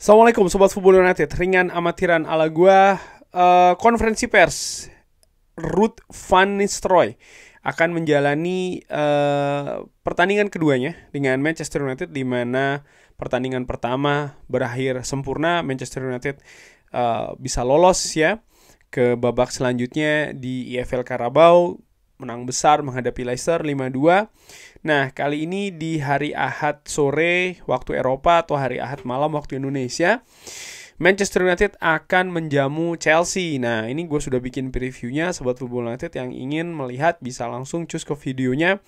Assalamualaikum Sobat Football United Ringan amatiran ala gue uh, Konferensi pers Ruth Van Nistroy Akan menjalani uh, pertandingan keduanya Dengan Manchester United di mana pertandingan pertama berakhir sempurna Manchester United uh, bisa lolos ya ke babak selanjutnya di EFL Carabao menang besar menghadapi Leicester 5-2. Nah, kali ini di hari Ahad sore waktu Eropa atau hari Ahad malam waktu Indonesia, Manchester United akan menjamu Chelsea. Nah, ini gue sudah bikin previewnya, Sobat Football United yang ingin melihat bisa langsung cus ke videonya,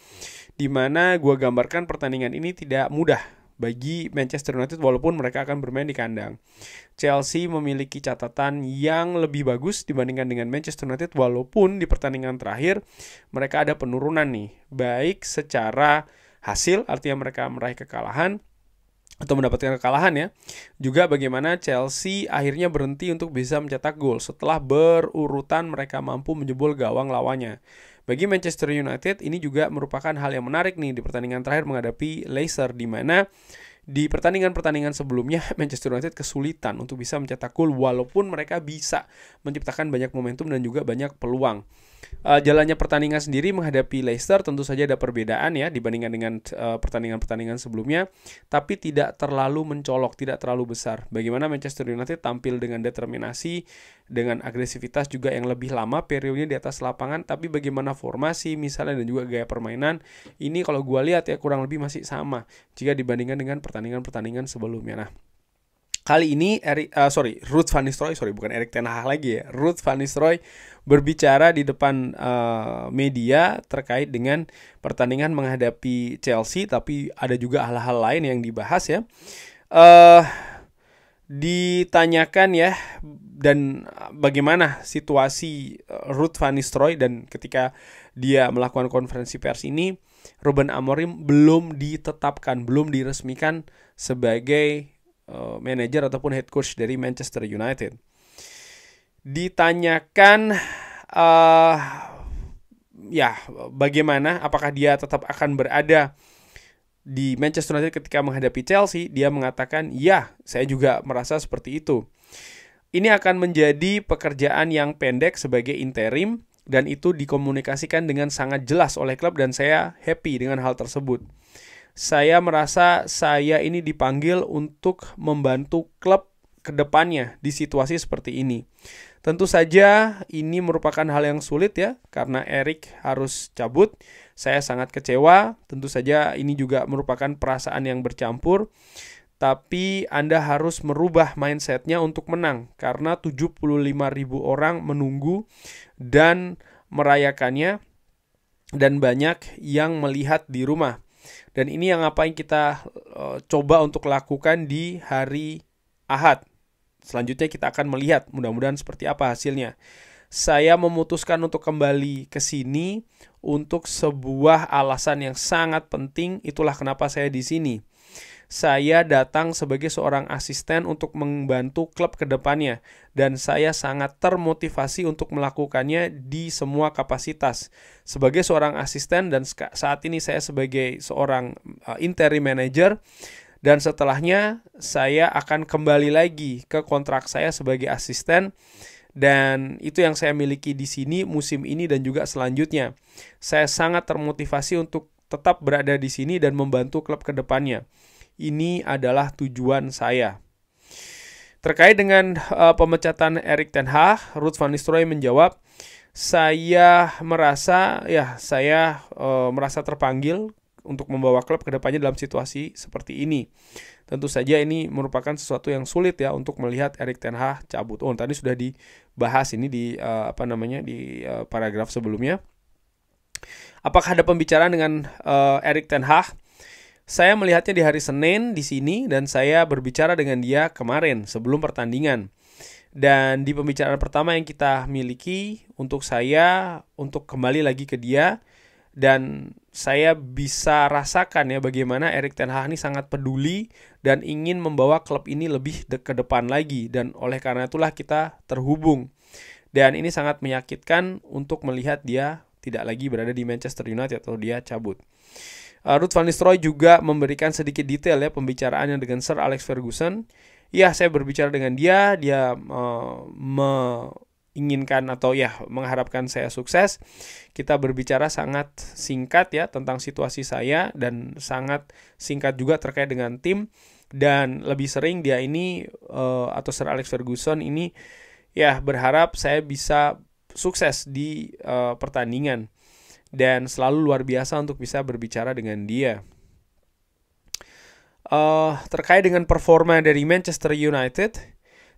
dimana gue gambarkan pertandingan ini tidak mudah bagi Manchester United walaupun mereka akan bermain di kandang. Chelsea memiliki catatan yang lebih bagus dibandingkan dengan Manchester United walaupun di pertandingan terakhir mereka ada penurunan nih, baik secara hasil artinya mereka meraih kekalahan atau mendapatkan kekalahan ya. Juga bagaimana Chelsea akhirnya berhenti untuk bisa mencetak gol setelah berurutan mereka mampu menjebol gawang lawannya. Bagi Manchester United ini juga merupakan hal yang menarik nih di pertandingan terakhir menghadapi Leicester di mana di pertandingan-pertandingan sebelumnya Manchester United kesulitan untuk bisa mencetak gol walaupun mereka bisa menciptakan banyak momentum dan juga banyak peluang uh, jalannya pertandingan sendiri menghadapi Leicester tentu saja ada perbedaan ya dibandingkan dengan eh, pertandingan-pertandingan uh, sebelumnya, tapi tidak terlalu mencolok, tidak terlalu besar. Bagaimana Manchester United tampil dengan determinasi, dengan agresivitas juga yang lebih lama periodenya di atas lapangan, tapi bagaimana formasi misalnya dan juga gaya permainan ini kalau gue lihat ya kurang lebih masih sama jika dibandingkan dengan pertandingan-pertandingan sebelumnya. Nah, Kali ini Eric, uh, eh, sorry, Ruth Van Nistelrooy, sorry bukan Erik Ten Hag lagi ya. Ruth Van Nistelrooy berbicara di depan uh, media terkait dengan pertandingan menghadapi Chelsea, tapi ada juga hal-hal lain yang dibahas ya. Uh, ditanyakan ya dan bagaimana situasi Ruth Van Nistelrooy dan ketika dia melakukan konferensi pers ini Ruben Amorim belum ditetapkan, belum diresmikan sebagai Eh, manager manajer ataupun head coach dari Manchester United. Ditanyakan uh, ya bagaimana apakah dia tetap akan berada di Manchester United ketika menghadapi Chelsea, dia mengatakan, "Ya, saya juga merasa seperti itu." Ini akan menjadi pekerjaan yang pendek sebagai interim dan itu dikomunikasikan dengan sangat jelas oleh klub dan saya happy dengan hal tersebut saya merasa saya ini dipanggil untuk membantu klub kedepannya di situasi seperti ini. Tentu saja ini merupakan hal yang sulit ya, karena Erik harus cabut. Saya sangat kecewa, tentu saja ini juga merupakan perasaan yang bercampur. Tapi Anda harus merubah mindsetnya untuk menang, karena 75 ribu orang menunggu dan merayakannya, dan banyak yang melihat di rumah. Dan ini yang apa yang kita uh, coba untuk lakukan di hari Ahad. Selanjutnya kita akan melihat mudah-mudahan seperti apa hasilnya. Saya memutuskan untuk kembali ke sini untuk sebuah alasan yang sangat penting. Itulah kenapa saya di sini saya datang sebagai seorang asisten untuk membantu klub kedepannya, dan saya sangat termotivasi untuk melakukannya di semua kapasitas. Sebagai seorang asisten dan saat ini saya sebagai seorang eh, interim manager dan setelahnya saya akan kembali lagi ke kontrak saya sebagai asisten dan itu yang saya miliki di sini musim ini dan juga selanjutnya. Saya sangat termotivasi untuk tetap berada di sini dan membantu klub kedepannya ini adalah tujuan saya. Terkait dengan uh, pemecatan Erik Ten Hag, Ruth van Nistelrooy menjawab, saya merasa ya saya uh, merasa terpanggil untuk membawa klub kedepannya dalam situasi seperti ini. Tentu saja ini merupakan sesuatu yang sulit ya untuk melihat Erik Ten Hag cabut. Oh tadi sudah dibahas ini di uh, apa namanya di uh, paragraf sebelumnya. Apakah ada pembicaraan dengan uh, Erik Ten Hag? Saya melihatnya di hari Senin di sini dan saya berbicara dengan dia kemarin sebelum pertandingan. Dan di pembicaraan pertama yang kita miliki untuk saya untuk kembali lagi ke dia dan saya bisa rasakan ya bagaimana Erik ten Hag ini sangat peduli dan ingin membawa klub ini lebih de ke depan lagi dan oleh karena itulah kita terhubung. Dan ini sangat menyakitkan untuk melihat dia tidak lagi berada di Manchester United atau dia cabut. Uh, Ruth Van Nistelrooy juga memberikan sedikit detail ya pembicaraannya dengan Sir Alex Ferguson. Ya, saya berbicara dengan dia, dia uh, menginginkan atau ya mengharapkan saya sukses. Kita berbicara sangat singkat ya tentang situasi saya dan sangat singkat juga terkait dengan tim dan lebih sering dia ini uh, atau Sir Alex Ferguson ini ya berharap saya bisa sukses di uh, pertandingan dan selalu luar biasa untuk bisa berbicara dengan dia. Uh, terkait dengan performa dari Manchester United,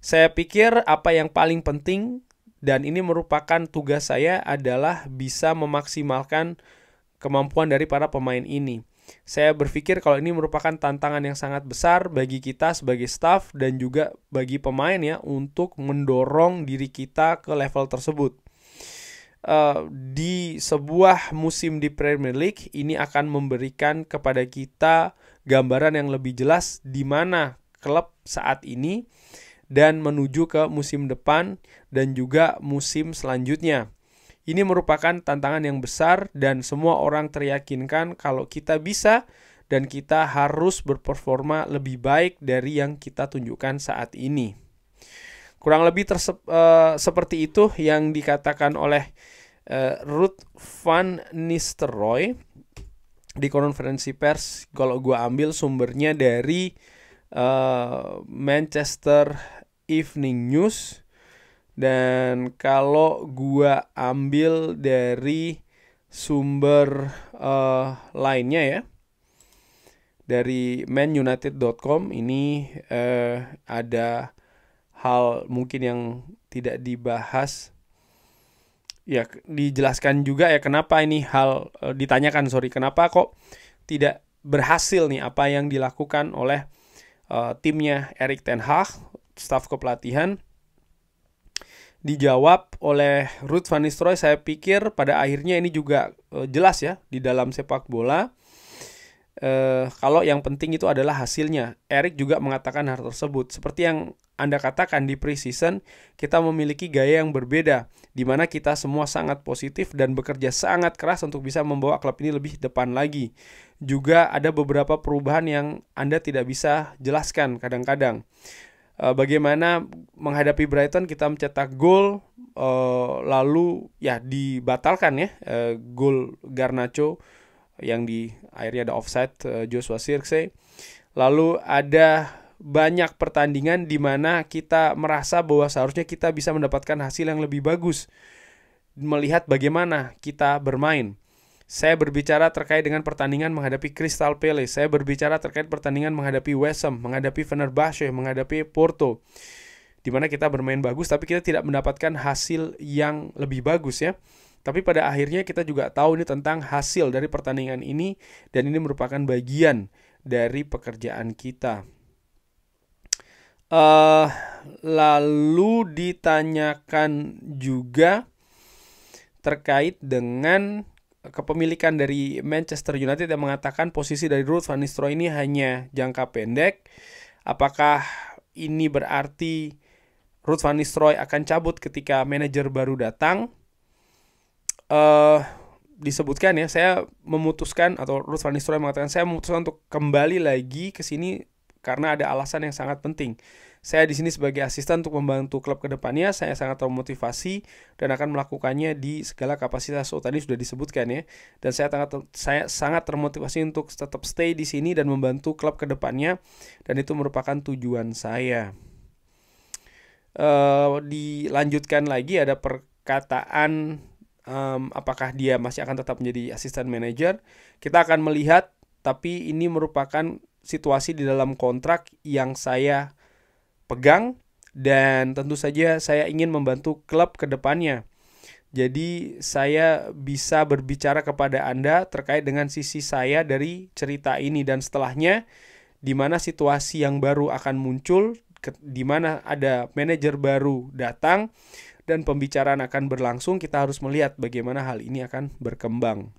saya pikir apa yang paling penting dan ini merupakan tugas saya adalah bisa memaksimalkan kemampuan dari para pemain ini. Saya berpikir kalau ini merupakan tantangan yang sangat besar bagi kita sebagai staff dan juga bagi pemain ya untuk mendorong diri kita ke level tersebut. Eh, di sebuah musim di Premier League ini akan memberikan kepada kita gambaran yang lebih jelas di mana klub saat ini dan menuju ke musim depan dan juga musim selanjutnya. Ini merupakan tantangan yang besar dan semua orang teryakinkan kalau kita bisa dan kita harus berperforma lebih baik dari yang kita tunjukkan saat ini. Kurang lebih tersep, uh, seperti itu yang dikatakan oleh uh, Ruth Van Nistelrooy di konferensi pers kalau gue ambil sumbernya dari uh, Manchester Evening News dan kalau gue ambil dari sumber uh, lainnya ya dari manunited.com ini uh, ada hal mungkin yang tidak dibahas ya dijelaskan juga ya kenapa ini hal e, ditanyakan sorry kenapa kok tidak berhasil nih apa yang dilakukan oleh e, timnya Erik Ten Hag staf kepelatihan dijawab oleh Ruth van Nistelrooy saya pikir pada akhirnya ini juga e, jelas ya di dalam sepak bola eh, kalau yang penting itu adalah hasilnya. Eric juga mengatakan hal tersebut. Seperti yang Anda katakan di preseason, kita memiliki gaya yang berbeda, di mana kita semua sangat positif dan bekerja sangat keras untuk bisa membawa klub ini lebih depan lagi. Juga ada beberapa perubahan yang Anda tidak bisa jelaskan kadang-kadang. Eh, bagaimana menghadapi Brighton kita mencetak gol, eh, lalu ya dibatalkan ya eh, gol Garnacho yang di akhirnya ada offside uh, Joshua Sirkse. Lalu ada banyak pertandingan di mana kita merasa bahwa seharusnya kita bisa mendapatkan hasil yang lebih bagus melihat bagaimana kita bermain. Saya berbicara terkait dengan pertandingan menghadapi Crystal Palace. Saya berbicara terkait pertandingan menghadapi West Ham, menghadapi Fenerbahce, menghadapi Porto. Di mana kita bermain bagus tapi kita tidak mendapatkan hasil yang lebih bagus ya. Tapi pada akhirnya kita juga tahu ini tentang hasil dari pertandingan ini dan ini merupakan bagian dari pekerjaan kita. Uh, lalu ditanyakan juga terkait dengan kepemilikan dari Manchester United yang mengatakan posisi dari Ruth van Nistelrooy ini hanya jangka pendek. Apakah ini berarti Ruth van Nistelrooy akan cabut ketika manajer baru datang? uh, disebutkan ya, saya memutuskan atau Ruth Van Nistelrooy mengatakan saya memutuskan untuk kembali lagi ke sini karena ada alasan yang sangat penting. Saya di sini sebagai asisten untuk membantu klub kedepannya, saya sangat termotivasi dan akan melakukannya di segala kapasitas. Oh tadi sudah disebutkan ya, dan saya sangat saya sangat termotivasi untuk tetap stay di sini dan membantu klub kedepannya dan itu merupakan tujuan saya. Uh, dilanjutkan lagi ada perkataan um, apakah dia masih akan tetap menjadi asisten manajer. Kita akan melihat, tapi ini merupakan situasi di dalam kontrak yang saya pegang dan tentu saja saya ingin membantu klub ke depannya. Jadi saya bisa berbicara kepada Anda terkait dengan sisi saya dari cerita ini dan setelahnya di mana situasi yang baru akan muncul, di mana ada manajer baru datang, dan pembicaraan akan berlangsung, kita harus melihat bagaimana hal ini akan berkembang.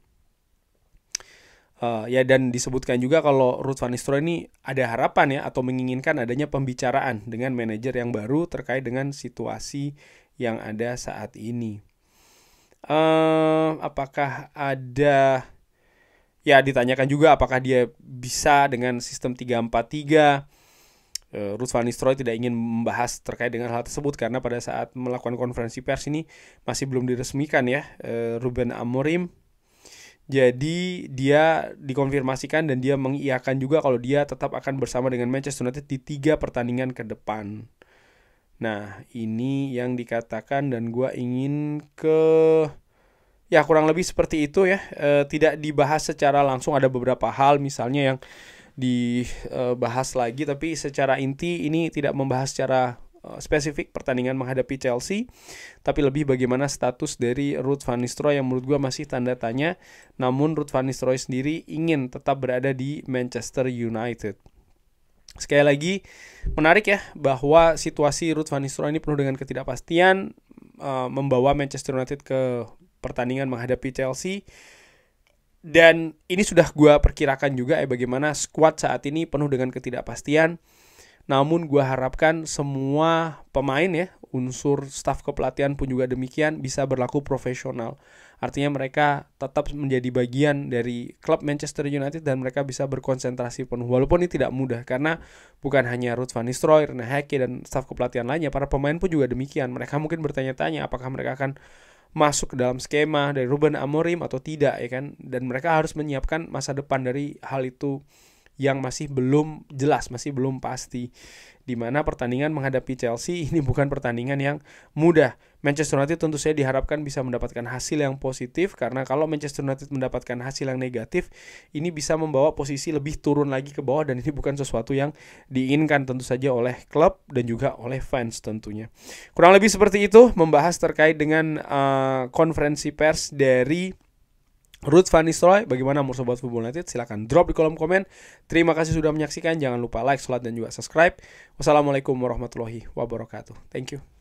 Uh, ya dan disebutkan juga kalau Ruth Van Nistelrooy ini ada harapan ya atau menginginkan adanya pembicaraan dengan manajer yang baru terkait dengan situasi yang ada saat ini. Uh, apakah ada ya ditanyakan juga apakah dia bisa dengan sistem 343 Eh, Ruth Van Nistelrooy tidak ingin membahas terkait dengan hal tersebut karena pada saat melakukan konferensi pers ini masih belum diresmikan ya eh, Ruben Amorim. Jadi dia dikonfirmasikan dan dia mengiakan juga kalau dia tetap akan bersama dengan Manchester United di tiga pertandingan ke depan. Nah ini yang dikatakan dan gue ingin ke ya kurang lebih seperti itu ya e, tidak dibahas secara langsung ada beberapa hal misalnya yang dibahas lagi tapi secara inti ini tidak membahas secara eh, spesifik pertandingan menghadapi Chelsea tapi lebih bagaimana status dari Ruth van Nistelrooy yang menurut gue masih tanda tanya namun Ruth van Nistelrooy sendiri ingin tetap berada di Manchester United sekali lagi menarik ya bahwa situasi Ruth van Nistelrooy ini penuh dengan ketidakpastian uh, membawa Manchester United ke pertandingan menghadapi Chelsea dan ini sudah gue perkirakan juga eh bagaimana squad saat ini penuh dengan ketidakpastian. Namun gue harapkan semua pemain ya, unsur staff kepelatihan pun juga demikian bisa berlaku profesional. Artinya mereka tetap menjadi bagian dari klub Manchester United dan mereka bisa berkonsentrasi penuh. Walaupun ini tidak mudah karena bukan hanya Ruth van Nistelrooy, Rene Hecke, dan staff kepelatihan lainnya, para pemain pun juga demikian. Mereka mungkin bertanya-tanya apakah mereka akan masuk ke dalam skema dari Ruben Amorim atau tidak ya kan dan mereka harus menyiapkan masa depan dari hal itu yang masih belum jelas, masih belum pasti. Di mana pertandingan menghadapi Chelsea ini bukan pertandingan yang mudah. Manchester United tentu saja diharapkan bisa mendapatkan hasil yang positif karena kalau Manchester United mendapatkan hasil yang negatif, ini bisa membawa posisi lebih turun lagi ke bawah dan ini bukan sesuatu yang diinginkan tentu saja oleh klub dan juga oleh fans tentunya. Kurang lebih seperti itu membahas terkait dengan uh, konferensi pers dari Ruth Van Nistelrooy, bagaimana menurut Sobat Football United? Silahkan drop di kolom komen. Terima kasih sudah menyaksikan. Jangan lupa like, sholat, dan juga subscribe. Wassalamualaikum warahmatullahi wabarakatuh. Thank you.